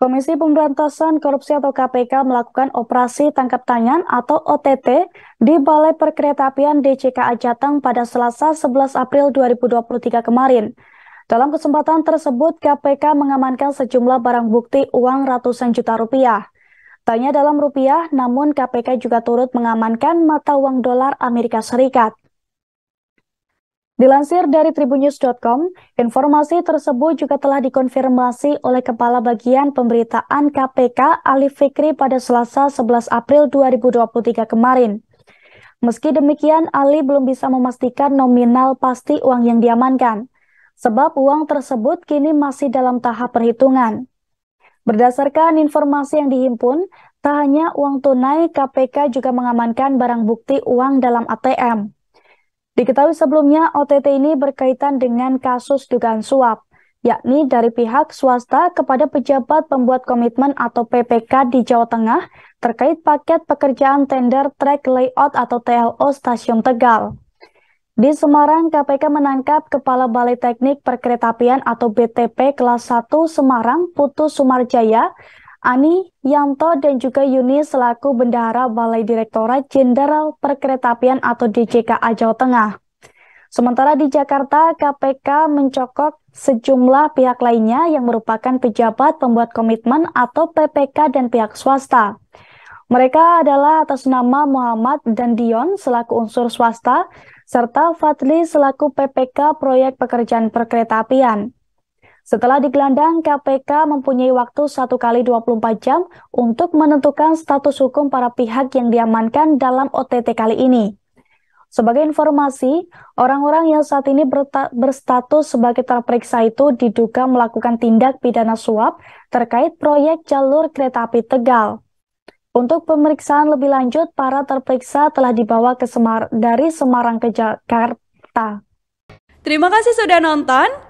Komisi Pemberantasan Korupsi atau KPK melakukan operasi tangkap tangan atau OTT di Balai Perkeretaapian DCKA Jateng pada Selasa 11 April 2023 kemarin. Dalam kesempatan tersebut, KPK mengamankan sejumlah barang bukti uang ratusan juta rupiah. Tanya dalam rupiah, namun KPK juga turut mengamankan mata uang dolar Amerika Serikat. Dilansir dari tribunnews.com, informasi tersebut juga telah dikonfirmasi oleh Kepala Bagian Pemberitaan KPK Ali Fikri pada Selasa 11 April 2023 kemarin. Meski demikian, Ali belum bisa memastikan nominal pasti uang yang diamankan, sebab uang tersebut kini masih dalam tahap perhitungan. Berdasarkan informasi yang dihimpun, tak hanya uang tunai, KPK juga mengamankan barang bukti uang dalam ATM. Diketahui sebelumnya, OTT ini berkaitan dengan kasus dugaan suap, yakni dari pihak swasta kepada pejabat pembuat komitmen atau PPK di Jawa Tengah terkait paket pekerjaan tender track layout atau TLO Stasiun Tegal. Di Semarang, KPK menangkap Kepala Balai Teknik Perkeretapian atau BTP kelas 1 Semarang Putu Sumarjaya Ani Yanto dan juga Yuni selaku Bendahara Balai Direktorat Jenderal Perkeretaapian atau DJKA Jawa Tengah. Sementara di Jakarta, KPK mencokok sejumlah pihak lainnya yang merupakan pejabat pembuat komitmen atau PPK dan pihak swasta. Mereka adalah atas nama Muhammad dan Dion selaku unsur swasta, serta Fadli selaku PPK Proyek Pekerjaan Perkeretaapian. Setelah digelandang, KPK mempunyai waktu satu kali 24 jam untuk menentukan status hukum para pihak yang diamankan dalam OTT kali ini. Sebagai informasi, orang-orang yang saat ini berstatus sebagai terperiksa itu diduga melakukan tindak pidana suap terkait proyek jalur kereta api Tegal. Untuk pemeriksaan lebih lanjut, para terperiksa telah dibawa ke Semar dari Semarang ke Jakarta. Terima kasih sudah nonton.